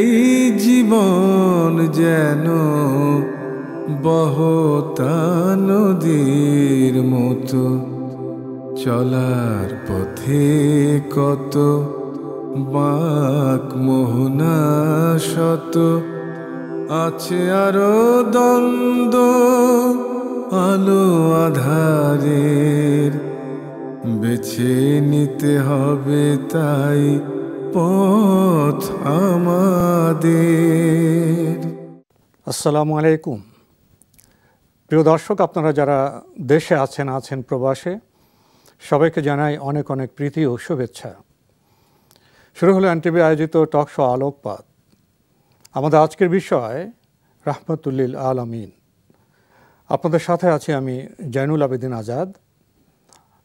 এই জীবন যেন বহতান দীর মতো চলার পথে কত বাক মোহনা শত আছে আরো দ্বন্দ্ব আলো আধারের বেছে নিতে হবে তাই পথ আমাদের আসসালামু আলাইকুম প্রিয় দর্শক আপনারা যারা দেশে আছেন আছেন প্রবাসে সবাইকে জানাই অনেক অনেক প্রীতি ও শুভেচ্ছা শুরু হলো এনটিভি আয়োজিত টক শো আলোকপাত আমাদের আজকের বিষয় রাহমতুল্লিল আমিন আপনাদের সাথে আছি আমি জয়নুল আবেদিন আজাদ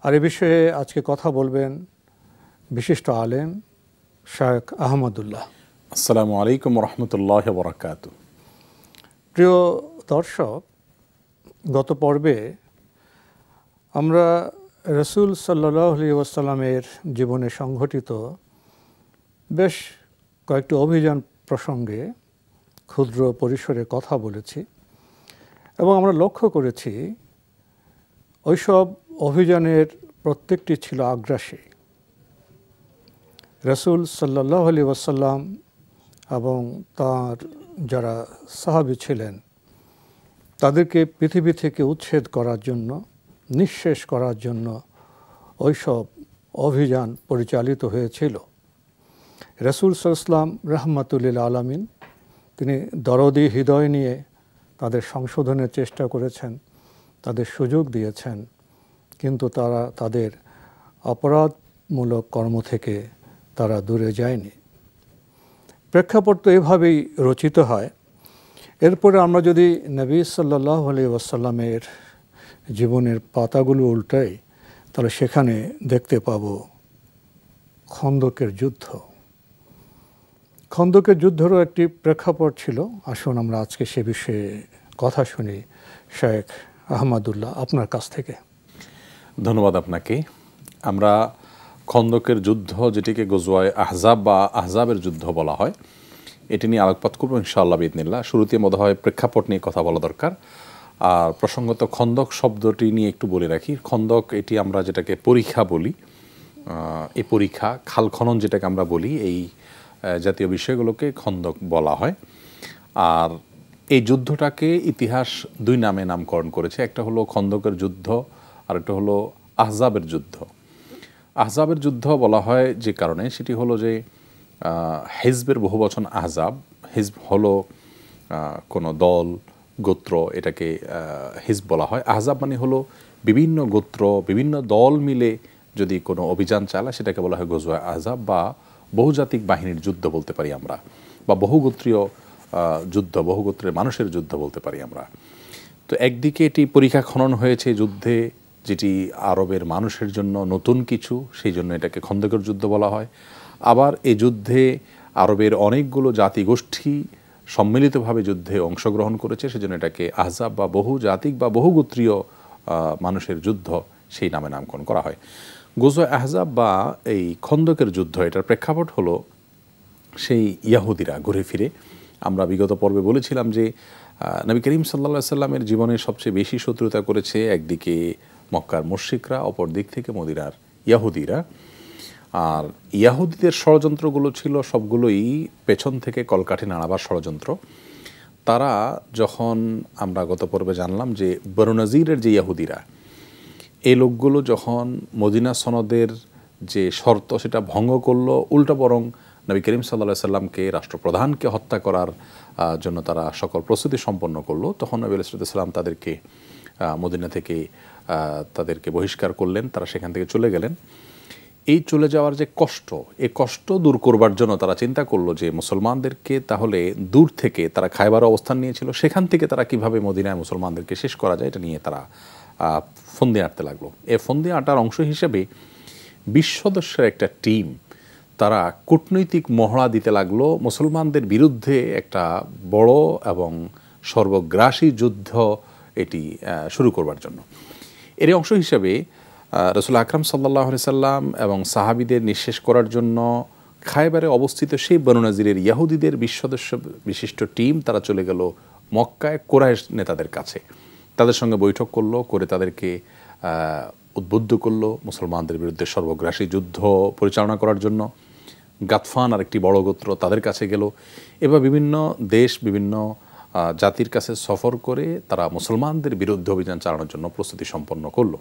আর এ বিষয়ে আজকে কথা বলবেন বিশিষ্ট আলেম শায়ক আহমদুল্লাহ আসসালামু আলাইকুম রহমতুল্লাহ বরাকাত প্রিয় দর্শক গত পর্বে আমরা রসুল সাল্লাহ আলি জীবনে সংঘটিত বেশ কয়েকটি অভিযান প্রসঙ্গে ক্ষুদ্র পরিসরে কথা বলেছি এবং আমরা লক্ষ্য করেছি ওইসব অভিযানের প্রত্যেকটি ছিল আগ্রাসী রসুল সাল্লাহ আলি ওয়াসাল্লাম এবং তার যারা সাহাবি ছিলেন তাদেরকে পৃথিবী থেকে উচ্ছেদ করার জন্য নিঃশেষ করার জন্য ওইসব অভিযান পরিচালিত হয়েছিল রসুল সাল্লাম রহমাতুল্লিল আলমিন তিনি দরদি হৃদয় নিয়ে তাদের সংশোধনের চেষ্টা করেছেন তাদের সুযোগ দিয়েছেন কিন্তু তারা তাদের অপরাধমূলক কর্ম থেকে তারা দূরে যায়নি প্রেক্ষাপট তো এভাবেই রচিত হয় এরপরে আমরা যদি নবী সাল্লাহ আলী ওয়াসাল্লামের জীবনের পাতাগুলো উল্টাই তাহলে সেখানে দেখতে পাব খন্দকের যুদ্ধ খন্দকের যুদ্ধেরও একটি প্রেক্ষাপট ছিল আসুন আমরা আজকে সে বিষয়ে কথা শুনি শেখ আহমদুল্লাহ আপনার কাছ থেকে ধন্যবাদ আপনাকে আমরা খন্দকের যুদ্ধ যেটিকে গজুয়ায় আহজাব বা আহজাবের যুদ্ধ বলা হয় এটি নিয়ে আলোকপাত করব ইনশাআল্লাহ বিদিনিল্লা শুরুতে মনে হয় প্রেক্ষাপট নিয়ে কথা বলা দরকার আর প্রসঙ্গত খন্দক শব্দটি নিয়ে একটু বলে রাখি খন্দক এটি আমরা যেটাকে পরীক্ষা বলি এই পরীক্ষা খাল খনন যেটাকে আমরা বলি এই জাতীয় বিষয়গুলোকে খন্দক বলা হয় আর এই যুদ্ধটাকে ইতিহাস দুই নামে নামকরণ করেছে একটা হলো খন্দকের যুদ্ধ আর একটা হলো আহজাবের যুদ্ধ আহজাবের যুদ্ধ বলা হয় যে কারণে সেটি হলো যে হেজবের বহু বচন আহজাব হেজব হলো কোনো দল গোত্র এটাকে হিজব বলা হয় আহজাব মানে হলো বিভিন্ন গোত্র বিভিন্ন দল মিলে যদি কোনো অভিযান চালায় সেটাকে বলা হয় গজুয়া আহজাব বা বহুজাতিক বাহিনীর যুদ্ধ বলতে পারি আমরা বা বহুগোত্রীয় যুদ্ধ বহুগোত্রের মানুষের যুদ্ধ বলতে পারি আমরা তো একদিকে এটি পরীক্ষা খনন হয়েছে যুদ্ধে যেটি আরবের মানুষের জন্য নতুন কিছু সেই জন্য এটাকে খন্দকের যুদ্ধ বলা হয় আবার এই যুদ্ধে আরবের অনেকগুলো জাতিগোষ্ঠী সম্মিলিতভাবে যুদ্ধে অংশগ্রহণ করেছে সেজন্য এটাকে আহজাব বা বহু জাতিক বা বহুগোত্রীয় মানুষের যুদ্ধ সেই নামে নামকরণ করা হয় গোজো আহজাব বা এই খন্দকের যুদ্ধ এটার প্রেক্ষাপট হলো সেই ইয়াহুদিরা ঘুরে ফিরে আমরা বিগত পর্বে বলেছিলাম যে নবী করিম সাল্লা সাল্লামের জীবনের সবচেয়ে বেশি শত্রুতা করেছে একদিকে মক্কার মুর্শিকরা অপর দিক থেকে মদিনার ইয়াহুদিরা আর ইয়াহুদিদের ষড়যন্ত্রগুলো ছিল সবগুলোই পেছন থেকে কলকাঠি নাড়াবার ষড়যন্ত্র তারা যখন আমরা গত পর্বে জানলাম যে বরুনজিরের যে ইয়াহুদিরা এই লোকগুলো যখন মদিনা সনদের যে শর্ত সেটা ভঙ্গ করলো উল্টা বরং নবী করিম সাল্লা সাল্লামকে রাষ্ট্রপ্রধানকে হত্যা করার জন্য তারা সকল প্রস্তুতি সম্পন্ন করলো তখন নবী আলাইসাল্লাম তাদেরকে মদিনা থেকে তাদেরকে বহিষ্কার করলেন তারা সেখান থেকে চলে গেলেন এই চলে যাওয়ার যে কষ্ট এ কষ্ট দূর করবার জন্য তারা চিন্তা করলো যে মুসলমানদেরকে তাহলে দূর থেকে তারা খাইবার অবস্থান নিয়েছিল সেখান থেকে তারা কিভাবে মদিনায় মুসলমানদেরকে শেষ করা যায় এটা নিয়ে তারা ফন্দি আঁটতে লাগলো এ ফন্দি আঁটার অংশ হিসেবে বিশ সদস্যের একটা টিম তারা কূটনৈতিক মহড়া দিতে লাগলো মুসলমানদের বিরুদ্ধে একটা বড় এবং সর্বগ্রাসী যুদ্ধ এটি শুরু করবার জন্য এর অংশ হিসাবে রসুল আকরাম সাল্লাহ সাল্লাম এবং সাহাবিদের নিঃশেষ করার জন্য খায়বারে অবস্থিত সেই বনুনাজিরের ইয়াহুদিদের বিশ সদস্য বিশিষ্ট টিম তারা চলে গেল মক্কায় কোরাইশ নেতাদের কাছে তাদের সঙ্গে বৈঠক করলো করে তাদেরকে উদ্বুদ্ধ করলো মুসলমানদের বিরুদ্ধে সর্বগ্রাসী যুদ্ধ পরিচালনা করার জন্য গাতফান আর একটি বড় গোত্র তাদের কাছে গেল এবার বিভিন্ন দেশ বিভিন্ন জাতির কাছে সফর করে তারা মুসলমানদের বিরুদ্ধে অভিযান চালানোর জন্য প্রস্তুতি সম্পন্ন করল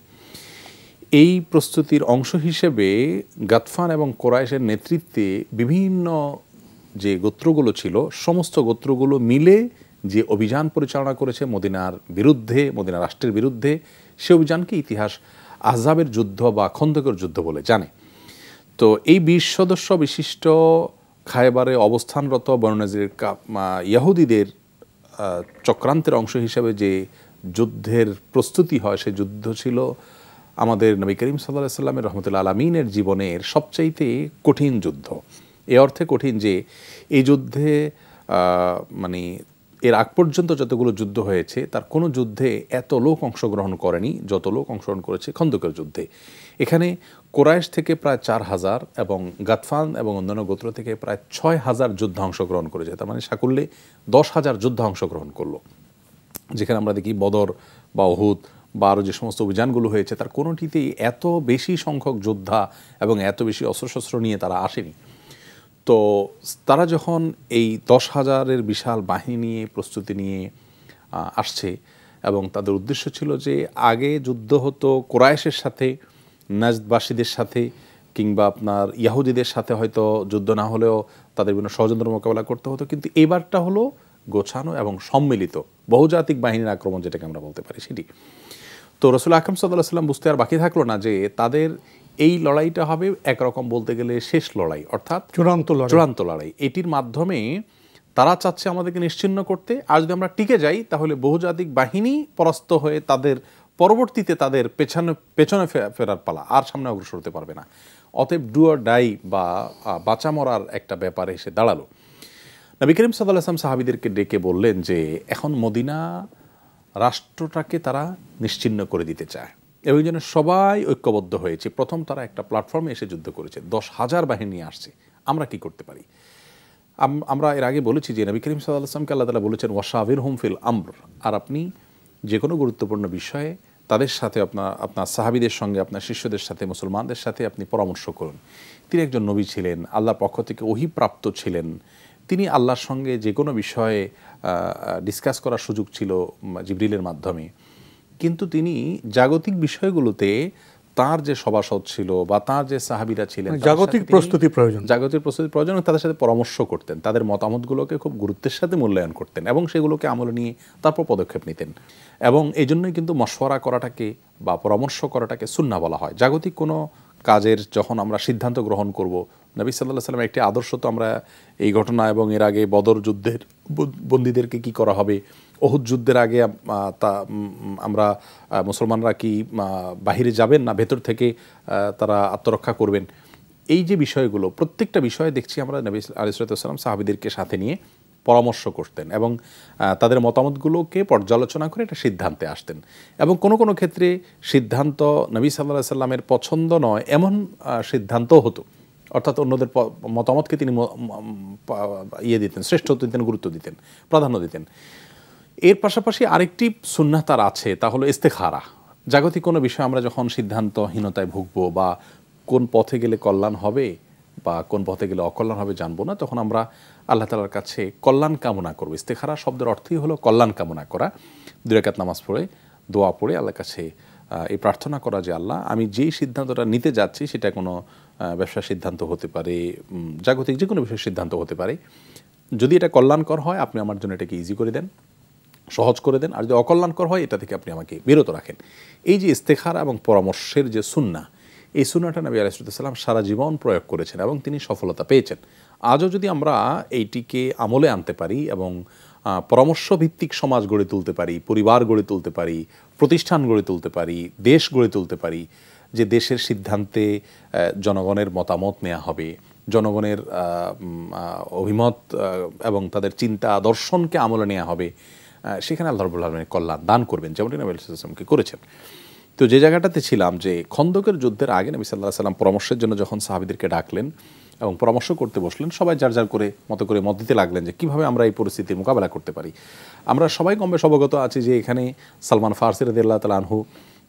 এই প্রস্তুতির অংশ হিসেবে গাতফান এবং কোরাইশের নেতৃত্বে বিভিন্ন যে গোত্রগুলো ছিল সমস্ত গোত্রগুলো মিলে যে অভিযান পরিচালনা করেছে মদিনার বিরুদ্ধে মদিনা রাষ্ট্রের বিরুদ্ধে সে অভিযানকে ইতিহাস আহজাবের যুদ্ধ বা খন্দকের যুদ্ধ বলে জানে তো এই বিশ সদস্য বিশিষ্ট খায়বারে অবস্থানরত বননাজির ইয়াহুদিদের চক্রান্তের অংশ হিসাবে যে যুদ্ধের প্রস্তুতি হয় সে যুদ্ধ ছিল আমাদের নবী করিম সাল্লাহ সাল্লামের রহমতুল্লা আলমিনের জীবনের সবচাইতে কঠিন যুদ্ধ এ অর্থে কঠিন যে এই যুদ্ধে মানে এর আগ পর্যন্ত যতগুলো যুদ্ধ হয়েছে তার কোনো যুদ্ধে এত লোক অংশগ্রহণ করেনি যত লোক অংশগ্রহণ করেছে খন্দকের যুদ্ধে এখানে কোরাইশ থেকে প্রায় চার হাজার এবং গাতফান এবং অন্যান্য গোত্র থেকে প্রায় ছয় হাজার যুদ্ধ অংশগ্রহণ করেছে তার মানে সাকুল্যে দশ হাজার যুদ্ধ অংশগ্রহণ করলো যেখানে আমরা দেখি বদর বা অহুদ বা আরও যে সমস্ত অভিযানগুলো হয়েছে তার কোনোটিতেই এত বেশি সংখ্যক যোদ্ধা এবং এত বেশি অস্ত্রশস্ত্র নিয়ে তারা আসেনি তো তারা যখন এই দশ হাজারের বিশাল বাহিনী নিয়ে প্রস্তুতি নিয়ে আসছে এবং তাদের উদ্দেশ্য ছিল যে আগে যুদ্ধ হতো কোরায়েশের সাথে নাজবাসীদের সাথে কিংবা আপনার ইয়াহুদিদের সাথে হয়তো যুদ্ধ না হলেও তাদের বিভিন্ন ষড়যন্ত্র মোকাবেলা করতে হতো কিন্তু এবারটা হলো গোছানো এবং সম্মিলিত বহুজাতিক বাহিনীর আক্রমণ যেটাকে আমরা বলতে পারি সেটি তো রসুল আকরম সাল্লাহ সাল্লাম বুঝতে আর বাকি থাকলো না যে তাদের এই লড়াইটা হবে একরকম বলতে গেলে শেষ লড়াই অর্থাৎ চূড়ান্ত লড়াই চূড়ান্ত লড়াই এটির মাধ্যমে তারা চাচ্ছে আমাদেরকে নিশ্চিন্ন করতে আর যদি আমরা টিকে যাই তাহলে বহুজাতিক বাহিনী পরাস্ত হয়ে তাদের পরবর্তীতে তাদের পেছনে পেছনে ফেরার পালা আর সামনে অগ্রসর হতে পারবে না অতএব ডুয়ার ডাই বা বাঁচা মরার একটা ব্যাপারে এসে দাঁড়ালো নবী করিম সাদাল আসলাম সাহাবিদেরকে ডেকে বললেন যে এখন মদিনা রাষ্ট্রটাকে তারা নিশ্চিন্ন করে দিতে চায় এবং যেন সবাই ঐক্যবদ্ধ হয়েছে প্রথম তারা একটা প্ল্যাটফর্মে এসে যুদ্ধ করেছে দশ হাজার বাহিনী আসছে আমরা কি করতে পারি আমরা এর আগে বলেছি যে নবী করিম সাল্লাহ আসলামকে আল্লাহ তালা বলেছেন ওয়াশাহির হুমফিল ফিল আমর আর আপনি যে কোনো গুরুত্বপূর্ণ বিষয়ে তাদের সাথে আপনার আপনার সাহাবিদের সঙ্গে আপনার শিষ্যদের সাথে মুসলমানদের সাথে আপনি পরামর্শ করুন তিনি একজন নবী ছিলেন আল্লাহর পক্ষ থেকে অহিপ্রাপ্ত ছিলেন তিনি আল্লাহর সঙ্গে যে কোনো বিষয়ে ডিসকাস করার সুযোগ ছিল জিবরিলের মাধ্যমে কিন্তু তিনি জাগতিক বিষয়গুলোতে তার যে সভাসদ ছিল বা তার যে সাহাবিরা ছিলেন জাগতিক প্রস্তুতি প্রয়োজন জাগতিক প্রস্তুতি প্রয়োজন তাদের সাথে পরামর্শ করতেন তাদের মতামতগুলোকে খুব গুরুত্বের সাথে মূল্যায়ন করতেন এবং সেগুলোকে আমলে নিয়ে তারপর পদক্ষেপ নিতেন এবং এই জন্যই কিন্তু মশওয়ারা করাটাকে বা পরামর্শ করাটাকে সুন্না বলা হয় জাগতিক কোনো কাজের যখন আমরা সিদ্ধান্ত গ্রহণ করব নবী সাল্লাহ সাল্লাম একটি আদর্শ তো আমরা এই ঘটনা এবং এর আগে বদর যুদ্ধের বন্দীদেরকে কি করা হবে অহুদ যুদ্ধের আগে তা আমরা মুসলমানরা কি বাহিরে যাবেন না ভেতর থেকে তারা আত্মরক্ষা করবেন এই যে বিষয়গুলো প্রত্যেকটা বিষয়ে দেখছি আমরা নবী আলিসাল্লাম সাহাবিদেরকে সাথে নিয়ে পরামর্শ করতেন এবং তাদের মতামতগুলোকে পর্যালোচনা করে একটা সিদ্ধান্তে আসতেন এবং কোনো কোনো ক্ষেত্রে সিদ্ধান্ত নবী সাল্লাহ সাল্লামের পছন্দ নয় এমন সিদ্ধান্ত হতো অর্থাৎ অন্যদের মতামতকে তিনি ইয়ে দিতেন শ্রেষ্ঠত্ব দিতেন গুরুত্ব দিতেন প্রাধান্য দিতেন এর পাশাপাশি আরেকটি সুন্না তার আছে তা হলো ইস্তেখারা জাগতিক কোনো বিষয়ে আমরা যখন সিদ্ধান্তহীনতায় ভুগবো বা কোন পথে গেলে কল্যাণ হবে বা কোন পথে গেলে অকল্যাণ হবে জানবো না তখন আমরা আল্লাহ তালার কাছে কল্যাণ কামনা করবো ইস্তেখারা শব্দের অর্থই হলো কল্যাণ কামনা করা দুরাকাত নামাজ পড়ে দোয়া পড়ে আল্লাহর কাছে এই প্রার্থনা করা যে আল্লাহ আমি যেই সিদ্ধান্তটা নিতে যাচ্ছি সেটা কোনো ব্যবসার সিদ্ধান্ত হতে পারে জাগতিক যে কোনো বিষয় সিদ্ধান্ত হতে পারে যদি এটা কল্যাণকর হয় আপনি আমার জন্য এটাকে ইজি করে দেন সহজ করে দেন আর যদি অকল্যাণকর হয় এটা থেকে আপনি আমাকে বিরত রাখেন এই যে ইস্তেখারা এবং পরামর্শের যে সুন্না এই সুনাটা নবী আলাইসালাম সারা জীবন প্রয়োগ করেছেন এবং তিনি সফলতা পেয়েছেন আজও যদি আমরা এইটিকে আমলে আনতে পারি এবং পরামর্শ ভিত্তিক সমাজ গড়ে তুলতে পারি পরিবার গড়ে তুলতে পারি প্রতিষ্ঠান গড়ে তুলতে পারি দেশ গড়ে তুলতে পারি যে দেশের সিদ্ধান্তে জনগণের মতামত নেওয়া হবে জনগণের অভিমত এবং তাদের চিন্তা দর্শনকে আমলে নেওয়া হবে সেখানে আল্লাহ রবুল্লা আলমের কল্যাণ দান করবেন যেমনটি নবী আলাইসালামকে করেছেন তো যে জায়গাটাতে ছিলাম যে খন্দকের যুদ্ধের আগে নবী সাল্লাহ সাল্লাম পরামর্শের জন্য যখন সাহাবিদেরকে ডাকলেন এবং পরামর্শ করতে বসলেন সবাই যার যার করে মতো করে মত দিতে লাগলেন যে কীভাবে আমরা এই পরিস্থিতির মোকাবেলা করতে পারি আমরা সবাই কম বেশ অবগত আছি যে এখানে সালমান ফারসির আল্লাহ তাল আনহু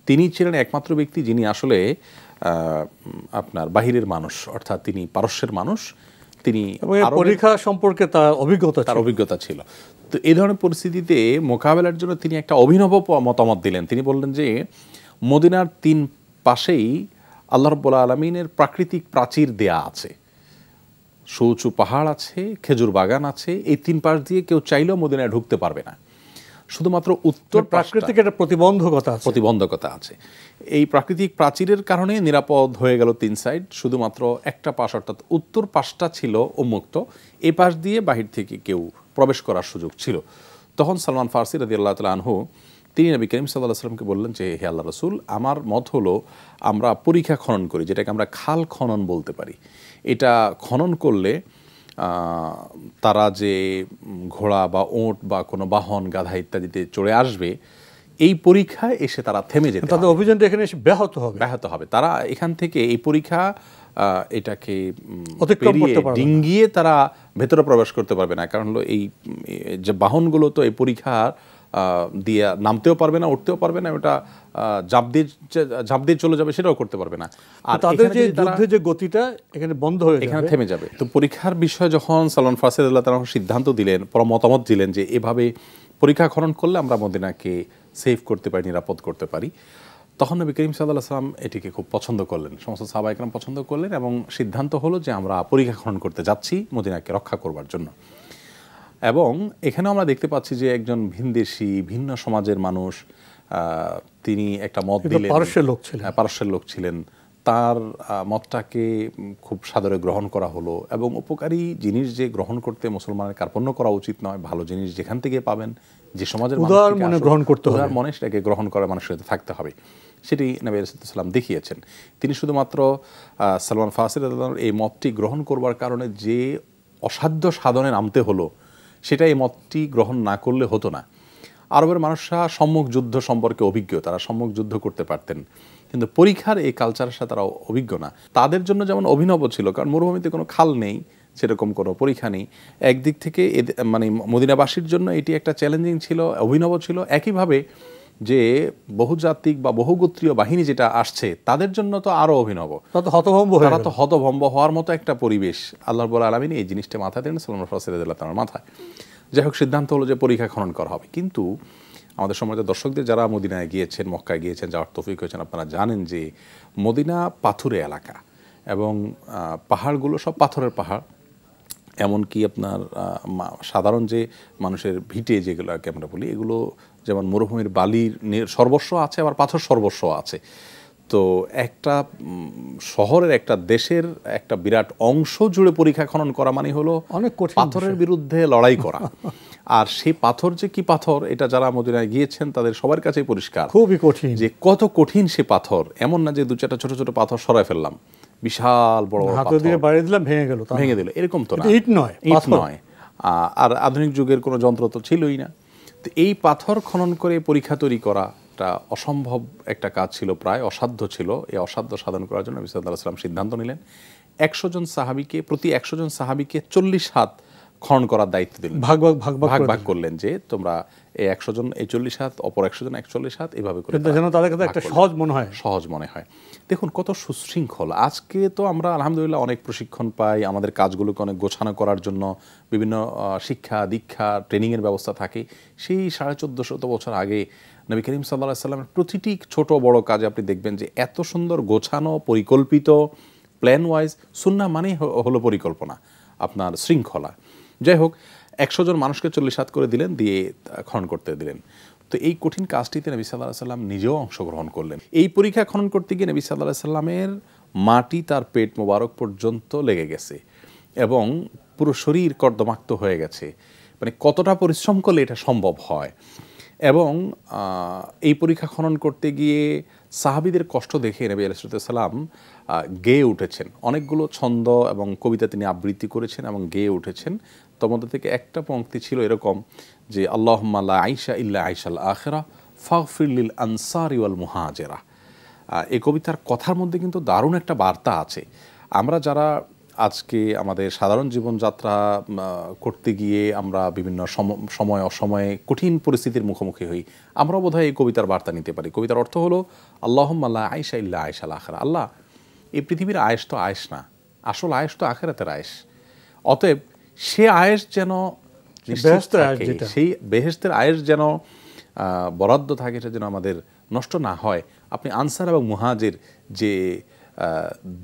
তিনি ছিলেন একমাত্র ব্যক্তি যিনি আসলে আপনার বাহিরের মানুষ অর্থাৎ তিনি পারস্যের মানুষ তিনি পরীক্ষা সম্পর্কে তার অভিজ্ঞতা তার অভিজ্ঞতা ছিল তো এই ধরনের পরিস্থিতিতে মোকাবেলার জন্য তিনি একটা অভিনব মতামত দিলেন তিনি বললেন যে মদিনার তিন পাশেই আল্লাহ রব্বুল্লা আলমিনের প্রাকৃতিক প্রাচীর দেয়া আছে সৌচু পাহাড় আছে খেজুর বাগান আছে এই তিন পাশ দিয়ে কেউ চাইলেও মদিনায় ঢুকতে পারবে না শুধুমাত্র উত্তর মানে প্রাকৃতিক একটা প্রতিবন্ধকতা প্রতিবন্ধকতা আছে এই প্রাকৃতিক প্রাচীরের কারণে নিরাপদ হয়ে গেল তিন সাইড শুধুমাত্র একটা পাশ অর্থাৎ উত্তর পাশটা ছিল উন্মুক্ত এ পাশ দিয়ে বাহির থেকে কেউ প্রবেশ করার সুযোগ ছিল তখন সালমান ফার্সি রাজি আল্লাহ তালহু তিনি নবী করিম সাল্লাহ আসলামকে বললেন যে হে আল্লাহ রসুল আমার মত হলো আমরা পরীক্ষা খনন করি যেটাকে আমরা খাল খনন বলতে পারি এটা খনন করলে তারা যে ঘোড়া বা ওঁট বা কোনো বাহন গাধা ইত্যাদিতে চড়ে আসবে এই পরীক্ষা এসে তারা থেমে যেত তাদের অভিযানটা এখানে এসে ব্যাহত হবে ব্যাহত হবে তারা এখান থেকে এই পরীক্ষা এটাকে ডিঙ্গিয়ে তারা ভেতরে প্রবেশ করতে পারবে না কারণ হলো এই যে বাহনগুলো তো এই পরীক্ষার দিয়ে নামতেও পারবে না উঠতেও পারবে না ওটা ঝাঁপ দিয়ে ঝাঁপ দিয়ে চলে যাবে সেটাও করতে পারবে না আর তাদের যে যুদ্ধে যে গতিটা এখানে বন্ধ হয়ে এখানে থেমে যাবে তো পরীক্ষার বিষয়ে যখন সালমান ফাসিদুল্লাহ তারা সিদ্ধান্ত দিলেন পর মতামত দিলেন যে এভাবে পরীক্ষা খনন করলে আমরা মদিনাকে সেফ করতে পারি নিরাপদ করতে পারি তখন নবী করিম সাল্লাহ সাল্লাম এটিকে খুব পছন্দ করলেন সমস্ত সাবাইকরাম পছন্দ করলেন এবং সিদ্ধান্ত হলো যে আমরা পরীক্ষা খনন করতে যাচ্ছি মদিনাকে রক্ষা করবার জন্য এবং এখানেও আমরা দেখতে পাচ্ছি যে একজন ভিনদেশি ভিন্ন সমাজের মানুষ তিনি একটা মত দিলেন পারস্যের লোক ছিলেন হ্যাঁ, পারস্যের লোক ছিলেন তার মতটাকে খুব সাদরে গ্রহণ করা হলো এবং উপকারী জিনিস যে গ্রহণ করতে মুসলমানের কার্পণ্য করা উচিত নয় ভালো জিনিস যেখান থেকে পাবেন যে সমাজের উদার মনে গ্রহণ করতে হবে মনে সেটাকে গ্রহণ করার সাথে থাকতে হবে সেটি নবী সালাম দেখিয়েছেন তিনি শুধুমাত্র সালমান ফাসির এই মতটি গ্রহণ করবার কারণে যে অসাধ্য সাধনে নামতে হলো সেটা এই মতটি গ্রহণ না করলে হতো না আরবের মানুষরা সম্মুখ যুদ্ধ সম্পর্কে অভিজ্ঞ তারা সম্মুখ যুদ্ধ করতে পারতেন কিন্তু পরীক্ষার এই কালচারের সাথে তারা অভিজ্ঞ না তাদের জন্য যেমন অভিনব ছিল কারণ মরুভূমিতে কোনো খাল নেই সেরকম কোনো পরীক্ষা নেই একদিক থেকে মানে মদিনাবাসীর জন্য এটি একটা চ্যালেঞ্জিং ছিল অভিনব ছিল একইভাবে যে বহুজাতিক বা বহুগোত্রীয় বাহিনী যেটা আসছে তাদের জন্য তো আরো অভিনব হতভম্ব তারা তো হতভম্ব হওয়ার মতো একটা পরিবেশ আল্লাহ বলে আলমিন এই জিনিসটা মাথায় দেন সালাম তার মাথায় যাই হোক সিদ্ধান্ত হলো যে পরীক্ষা খনন করা হবে কিন্তু আমাদের সমাজের দর্শকদের যারা মদিনায় গিয়েছেন মক্কায় গিয়েছেন যাওয়ার তফিক হয়েছেন আপনারা জানেন যে মদিনা পাথুরে এলাকা এবং পাহাড়গুলো সব পাথরের পাহাড় এমনকি আপনার সাধারণ যে মানুষের ভিটে যেগুলোকে আমরা বলি এগুলো যেমন মরুভূমির বালির সর্বস্ব আছে আবার পাথর সর্বস্ব আছে তো একটা শহরের একটা দেশের একটা বিরাট অংশ জুড়ে পরীক্ষা খনন করা মানে হলো অনেক পাথরের বিরুদ্ধে লড়াই করা আর সেই পাথর যে কি পাথর এটা যারা মদিনায় গিয়েছেন তাদের সবার কাছেই পরিষ্কার খুবই কঠিন যে কত কঠিন সে পাথর এমন না যে দু চারটা ছোট ছোট পাথর সরায় ফেললাম বিশাল বড় বড় হাতে দিয়ে দিলাম ভেঙে গেল ভেঙে দিল এরকম তো না ইট নয় ইট নয় আর আধুনিক যুগের কোনো যন্ত্র তো ছিলই না এই পাথর খনন করে পরীক্ষা তৈরি করাটা অসম্ভব একটা কাজ ছিল প্রায় অসাধ্য ছিল এই অসাধ্য সাধন করার জন্য নবী সাল্লাহ সাল্লাম সিদ্ধান্ত নিলেন একশো জন সাহাবিকে প্রতি একশো জন সাহাবিকে চল্লিশ হাত খনন করার দায়িত্ব দিলেন ভাগ ভাগ ভাগ ভাগ ভাগ করলেন যে তোমরা এই একশো জন এই হাত অপর একশো জন একচল্লিশ হাত এভাবে করে যেন তাদের কাছে একটা সহজ মনে হয় সহজ মনে হয় দেখুন কত সুশৃঙ্খল আজকে তো আমরা আলহামদুলিল্লাহ অনেক প্রশিক্ষণ পাই আমাদের কাজগুলোকে অনেক গোছানো করার জন্য বিভিন্ন শিক্ষা দীক্ষা ট্রেনিংয়ের ব্যবস্থা থাকে সেই সাড়ে চোদ্দোশত বছর আগে নবী করিম সাল্লাহ সাল্লামের প্রতিটি ছোট বড় কাজে আপনি দেখবেন যে এত সুন্দর গোছানো পরিকল্পিত প্ল্যান ওয়াইজ সুন্না মানেই হলো পরিকল্পনা আপনার শৃঙ্খলা যাই হোক একশো জন মানুষকে চল্লিশ হাত করে দিলেন দিয়ে খনন করতে দিলেন তো এই কঠিন কাজটিতে নবী সাল্লাহ সাল্লাম নিজেও অংশগ্রহণ করলেন এই পরীক্ষা খনন করতে গিয়ে নবী সাল্লাহ সাল্লামের মাটি তার পেট মোবারক পর্যন্ত লেগে গেছে এবং পুরো শরীর কর্দমাক্ত হয়ে গেছে মানে কতটা পরিশ্রম করলে এটা সম্ভব হয় এবং এই পরীক্ষা খনন করতে গিয়ে সাহাবিদের কষ্ট দেখে নবী আলাইসালাম গেয়ে উঠেছেন অনেকগুলো ছন্দ এবং কবিতা তিনি আবৃত্তি করেছেন এবং গেয়ে উঠেছেন তমধ্যে থেকে একটা পঙ্ক্তি ছিল এরকম যে আল্লাহ আইসা ইল্লা আইসাল আখেরা ফাফিল্লিল আনসার ইউল মুহাজেরা এই কবিতার কথার মধ্যে কিন্তু দারুণ একটা বার্তা আছে আমরা যারা আজকে আমাদের সাধারণ জীবনযাত্রা করতে গিয়ে আমরা বিভিন্ন সময় অসময়ে কঠিন পরিস্থিতির মুখোমুখি হই আমরা বোধহয় এই কবিতার বার্তা নিতে পারি কবিতার অর্থ হলো আল্লাহ আয়সা ইল্লা আয়সা আখরা আল্লাহ এই পৃথিবীর আয়েস তো আয়েস না আসল আয়েস তো আখেরাতের আয়েস অতএব সে আয়েস যেন সেই বেহেস্তের আয়েস যেন বরাদ্দ থাকে সেটা যেন আমাদের নষ্ট না হয় আপনি আনসার এবং মুহাজের যে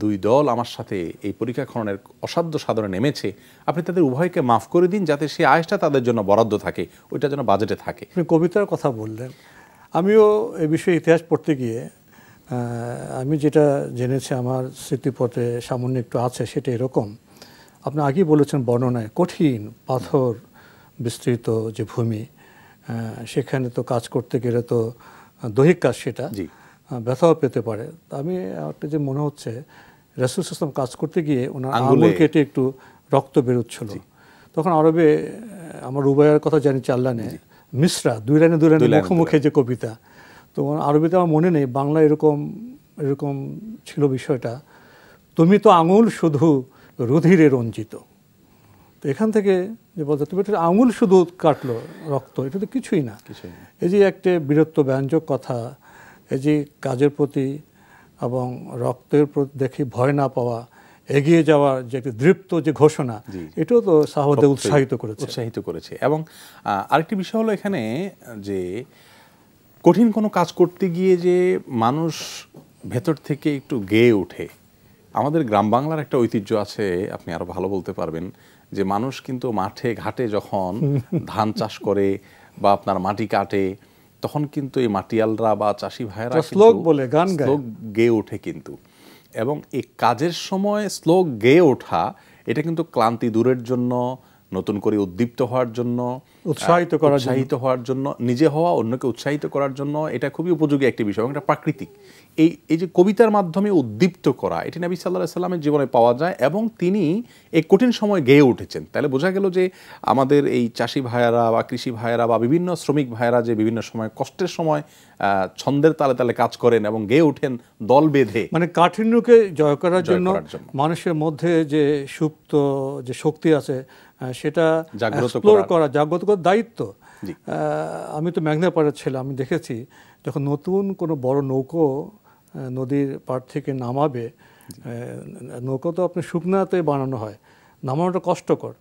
দুই দল আমার সাথে এই পরীক্ষা খননের অসাধ্য সাধনে নেমেছে আপনি তাদের উভয়কে মাফ করে দিন যাতে সেই আয়েসটা তাদের জন্য বরাদ্দ থাকে ওইটা যেন বাজেটে থাকে আপনি কবিতার কথা বললেন আমিও এ বিষয়ে ইতিহাস পড়তে গিয়ে আমি যেটা জেনেছি আমার স্মৃতিপথে সামান্য একটু আছে সেটা এরকম আপনি আগেই বলেছেন বর্ণনায় কঠিন পাথর বিস্তৃত যে ভূমি সেখানে তো কাজ করতে গেলে তো দৈহিক কাজ সেটা ব্যথাও পেতে পারে আমি একটা যে মনে হচ্ছে রাসুল ইসলাম কাজ করতে গিয়ে ওনার আঙুল কেটে একটু রক্ত বেরোচ্ছিল তখন আরবে আমার রুবাইয়ার কথা জানি চাল্লানে মিশ্রা দুই লাইনে দুই লাইনে মুখোমুখি যে কবিতা তো আরবিতে আমার মনে নেই বাংলা এরকম এরকম ছিল বিষয়টা তুমি তো আঙুল শুধু রুধিরে রঞ্জিত তো এখান থেকে যে বলতে তুমি একটা আঙুল শুধু কাটলো রক্ত এটা তো কিছুই না এই যে একটা বীরত্ব ব্যঞ্জক কথা এই যে কাজের প্রতি এবং রক্তের প্রতি দেখে ভয় না পাওয়া এগিয়ে যাওয়ার যে একটি দৃপ্ত যে ঘোষণা এটাও তো সাহদে উৎসাহিত করেছে উৎসাহিত করেছে এবং আরেকটি বিষয় হলো এখানে যে কঠিন কোনো কাজ করতে গিয়ে যে মানুষ ভেতর থেকে একটু গেয়ে ওঠে আমাদের গ্রাম বাংলার একটা ঐতিহ্য আছে আপনি আরো ভালো বলতে পারবেন যে মানুষ কিন্তু মাঠে ঘাটে যখন ধান চাষ করে বা আপনার মাটি কাটে তখন কিন্তু এই মাটিয়ালরা বা চাষি ভাইয়েরা শ্লোক বলে গান শ্লোক গেয়ে ওঠে কিন্তু এবং এই কাজের সময় শ্লোক গেয়ে ওঠা এটা কিন্তু ক্লান্তি দূরের জন্য নতুন করে উদ্দীপ্ত হওয়ার জন্য উৎসাহিত করার উৎসাহিত হওয়ার জন্য নিজে হওয়া অন্যকে উৎসাহিত করার জন্য এটা খুবই উপযোগী একটি বিষয় এবং এটা প্রাকৃতিক এই এই যে কবিতার মাধ্যমে উদ্দীপ্ত করা এটি নবী সাল্লাহ সাল্লামের জীবনে পাওয়া যায় এবং তিনি এই কঠিন সময় গেয়ে উঠেছেন তাহলে বোঝা গেল যে আমাদের এই চাষি ভাইয়ারা বা কৃষি ভাইয়েরা বা বিভিন্ন শ্রমিক ভাইয়েরা যে বিভিন্ন সময় কষ্টের সময় ছন্দের তালে তালে কাজ করেন এবং গেয়ে ওঠেন দল বেঁধে মানে কাঠিন্যকে জয় করার জন্য মানুষের মধ্যে যে সুপ্ত যে শক্তি আছে সেটা এক্সপ্লোর করা জাগ্রত করার দায়িত্ব আমি তো পাড়ার ছেলে আমি দেখেছি যখন নতুন কোনো বড় নৌকো নদীর পাড় থেকে নামাবে নৌকো তো আপনি শুকনাতে বানানো হয় নামানোটা কষ্টকর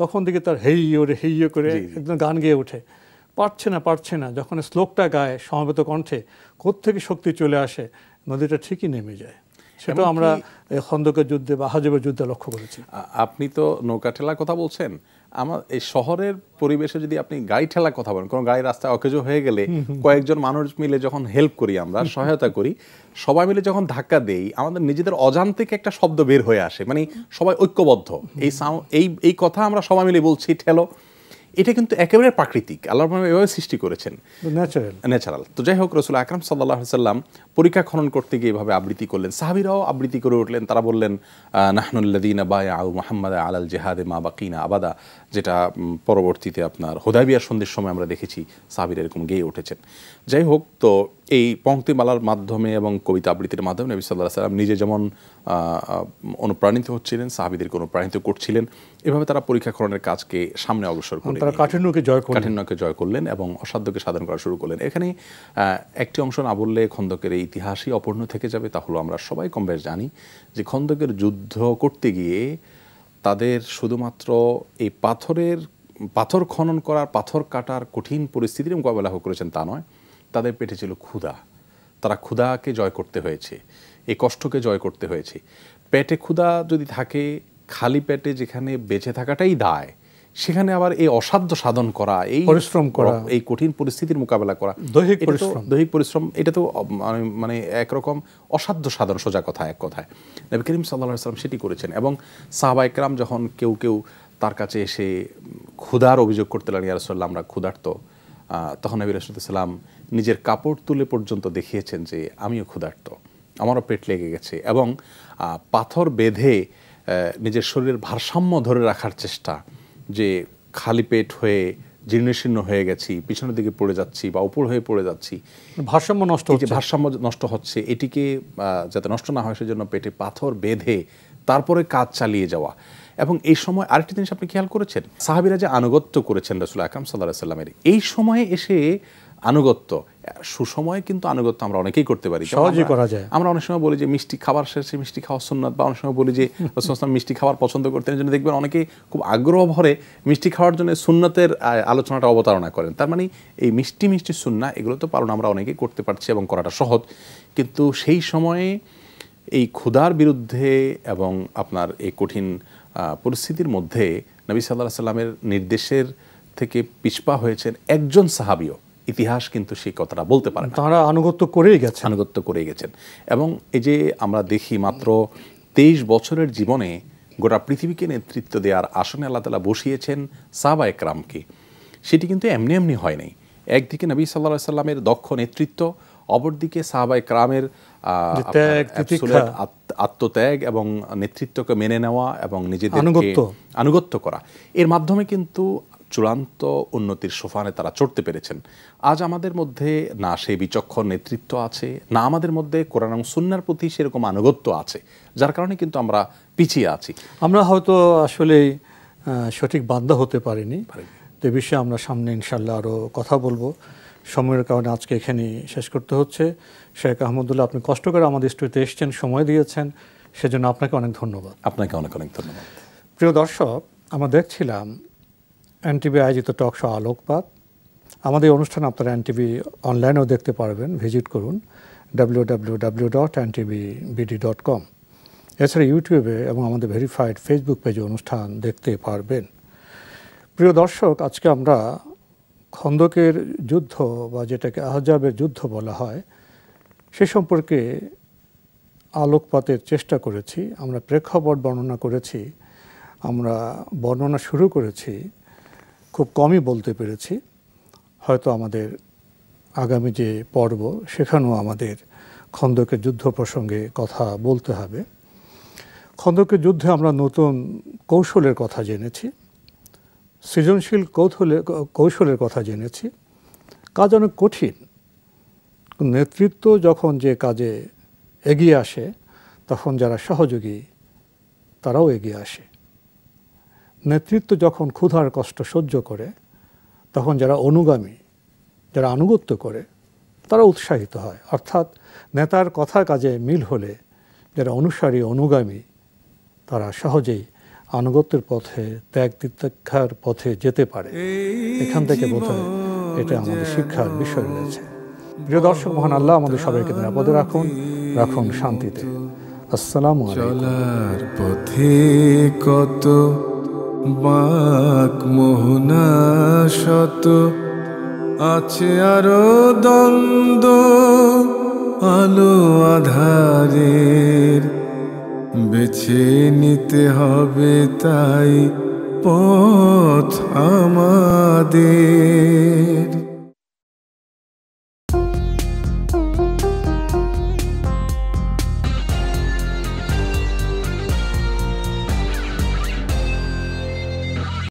তখন দিকে তার হেইও হেই ইয়ে করে একদম গান গেয়ে ওঠে পারছে না পারছে না যখন শ্লোকটা গায় সমবেত কণ্ঠে কোত্থেকে শক্তি চলে আসে নদীটা ঠিকই নেমে যায় সেটাও আমরা খন্দকের যুদ্ধে বা হাজবের যুদ্ধে লক্ষ্য করেছি আপনি তো নৌকা ঠেলার কথা বলছেন আমার এই শহরের পরিবেশে যদি আপনি গাড়ি ঠেলার কথা বলেন কোনো গাড়ি রাস্তায় অকেজো হয়ে গেলে কয়েকজন মানুষ মিলে যখন হেল্প করি আমরা সহায়তা করি সবাই মিলে যখন ধাক্কা দেই আমাদের নিজেদের অজান থেকে একটা শব্দ বের হয়ে আসে মানে সবাই ঐক্যবদ্ধ এই এই এই কথা আমরা সবাই মিলে বলছি ঠেলো এটা কিন্তু একেবারে প্রাকৃতিক আল্লাহ এভাবে সৃষ্টি করেছেন ন্যাচারাল তো যাই হোক রসুল আকরাম সাল্লাহ সাল্লাম পরীক্ষা খনন করতে গিয়ে এভাবে আবৃত্তি করলেন সাহাবিরাও আবৃত্তি করে উঠলেন তারা বললেন নাহনুল্লাদিন বা আউ মোহাম্মদ আলাল জেহাদে মা বাকিনা আবাদা যেটা পরবর্তীতে আপনার হোদাবিয়ার সন্ধ্যের সময় আমরা দেখেছি সাবির এরকম গেয়ে উঠেছেন যাই হোক তো এই পঙ্ক্তিমালার মাধ্যমে এবং কবিতা আবৃত্তির মাধ্যমে নবী সাল্লাহ সাল্লাম নিজে যেমন অনুপ্রাণিত হচ্ছিলেন সাহাবিদেরকে অনুপ্রাণিত করছিলেন এভাবে তারা পরীক্ষাকরণের কাজকে সামনে অগ্রসর করলেন তারা কাঠিন্যকে জয় কাঠিন্যকে জয় করলেন এবং অসাধ্যকে সাধন করা শুরু করলেন এখানে একটি অংশ না বললে খন্দকের এই ইতিহাসই অপূর্ণ থেকে যাবে তাহলে আমরা সবাই কম বেশ জানি যে খন্দকের যুদ্ধ করতে গিয়ে তাদের শুধুমাত্র এই পাথরের পাথর খনন করার পাথর কাটার কঠিন পরিস্থিতির মোকাবেলা করেছেন তা নয় তাদের পেটে ছিল ক্ষুধা তারা ক্ষুধাকে জয় করতে হয়েছে এই কষ্টকে জয় করতে হয়েছে পেটে ক্ষুধা যদি থাকে খালি পেটে যেখানে বেঁচে থাকাটাই দায় সেখানে আবার এই অসাধ্য সাধন করা এই পরিশ্রম করা এই কঠিন পরিস্থিতির মোকাবেলা করা দৈহিক পরিশ্রম দৈহিক পরিশ্রম এটা তো মানে, মানে একরকম অসাধ্য সাধন সোজা কথা এক কথায় নবী করিম সাল্লাহ সাল্লাম সেটি করেছেন এবং সাহাবা একরাম যখন কেউ কেউ তার কাছে এসে ক্ষুধার অভিযোগ করতে লাগলেন ইয়ারসল্লাহ আমরা ক্ষুধার্ত তখন নবী রসুলাম নিজের কাপড় তুলে পর্যন্ত দেখিয়েছেন যে আমিও ক্ষুধার্ত আমারও পেট লেগে গেছে এবং পাথর বেঁধে নিজের শরীরের ভারসাম্য ধরে রাখার চেষ্টা যে খালি পেট হয়ে জীর্ণশীর্ণ হয়ে গেছি পিছনের দিকে পড়ে যাচ্ছি বা উপর হয়ে পড়ে যাচ্ছি ভারসাম্য নষ্ট হচ্ছে ভারসাম্য নষ্ট হচ্ছে এটিকে যাতে নষ্ট না হয় সেজন্য পেটে পাথর বেঁধে তারপরে কাজ চালিয়ে যাওয়া এবং এই সময় আরেকটি জিনিস আপনি খেয়াল করেছেন সাহাবিরা যে আনুগত্য করেছেন রসুল আকরাম সাল্লাহ সাল্লামের এই সময়ে এসে আনুগত্য সুসময়ে কিন্তু আনুগত্য আমরা অনেকেই করতে পারি সহজে করা যায় আমরা অনেক সময় বলি যে মিষ্টি খাবার শেষে মিষ্টি খাওয়া সুন্নাত বা অনেক সময় বলি যে রসুলাম মিষ্টি খাবার পছন্দ করতেন জন্য দেখবেন অনেকেই খুব আগ্রহ ভরে মিষ্টি খাওয়ার জন্য সুন্নাতের আলোচনাটা অবতারণা করেন তার মানে এই মিষ্টি মিষ্টি সুন্না এগুলো তো পালন আমরা অনেকেই করতে পারছি এবং করাটা সহজ কিন্তু সেই সময়ে এই ক্ষুধার বিরুদ্ধে এবং আপনার এই কঠিন পরিস্থিতির মধ্যে নবী সাল্লাহ সাল্লামের নির্দেশের থেকে পিছপা হয়েছেন একজন সাহাবিও ইতিহাস কিন্তু সেই কথাটা বলতে পারে তারা আনুগত্য করেই গেছে আনুগত্য করে গেছেন এবং এই যে আমরা দেখি মাত্র তেইশ বছরের জীবনে গোটা পৃথিবীকে নেতৃত্ব দেওয়ার আসনে আল্লাহ তালা বসিয়েছেন সাবা একরামকে সেটি কিন্তু এমনি এমনি হয় নাই একদিকে নবী সাল্লা সাল্লামের দক্ষ নেতৃত্ব অপরদিকে সাহাবা একরামের আত্মত্যাগ এবং নেতৃত্বকে মেনে নেওয়া এবং নিজেদের আনুগত্য করা এর মাধ্যমে কিন্তু চূড়ান্ত উন্নতির সোফানে তারা চড়তে পেরেছেন আজ আমাদের মধ্যে না সেই বিচক্ষণ নেতৃত্ব আছে না আমাদের মধ্যে কোরআন সুন্নার প্রতি সেরকম আনুগত্য আছে যার কারণে কিন্তু আমরা পিছিয়ে আছি আমরা হয়তো আসলে সঠিক বাধ্য হতে পারিনি এ বিষয়ে আমরা সামনে ইনশাল্লাহ আরও কথা বলবো সময়ের কারণে আজকে এখানে শেষ করতে হচ্ছে শেখ আহমদুল্লাহ আপনি কষ্ট করে আমাদের স্টুডিওতে এসছেন সময় দিয়েছেন সেজন্য আপনাকে অনেক ধন্যবাদ আপনাকে অনেক অনেক ধন্যবাদ প্রিয় দর্শক আমরা দেখছিলাম এনটিভি আয়োজিত টক শো আলোকপাত আমাদের অনুষ্ঠান আপনারা এনটিভি অনলাইনেও দেখতে পারবেন ভিজিট করুন W W W dot NTV BD dot com এছাড়া ইউটিউবে এবং আমাদের ভেরিফাইড ফেসবুক পেজে অনুষ্ঠান দেখতে পারবেন প্রিয় দর্শক আজকে আমরা খন্দকের যুদ্ধ বা যেটাকে আহজাবের যুদ্ধ বলা হয় সে সম্পর্কে আলোকপাতের চেষ্টা করেছি আমরা প্রেক্ষাপট বর্ণনা করেছি আমরা বর্ণনা শুরু করেছি খুব কমই বলতে পেরেছি হয়তো আমাদের আগামী যে পর্ব সেখানেও আমাদের খন্দকের যুদ্ধ প্রসঙ্গে কথা বলতে হবে খন্দকের যুদ্ধে আমরা নতুন কৌশলের কথা জেনেছি সৃজনশীল কৌশলের কৌশলের কথা জেনেছি কাজ অনেক কঠিন নেতৃত্ব যখন যে কাজে এগিয়ে আসে তখন যারা সহযোগী তারাও এগিয়ে আসে নেতৃত্ব যখন ক্ষুধার কষ্ট সহ্য করে তখন যারা অনুগামী যারা আনুগত্য করে তারা উৎসাহিত হয় অর্থাৎ নেতার কথা কাজে মিল হলে যারা অনুসারী অনুগামী তারা সহজেই আনুগত্যের পথে ত্যাগ তিত্যাখ্যার পথে যেতে পারে এখান থেকে বোধ হয় এটা আমাদের শিক্ষার বিষয় রয়েছে প্রিয় দর্শক মহান আল্লাহ আমাদের সবাইকে নিরাপদে রাখুন রাখুন শান্তিতে আসসালাম পথে কত বাক মোহনা শত আছে আরো দ্বন্দ্ব আলো আধারের বেছে নিতে হবে তাই পথ আমাদের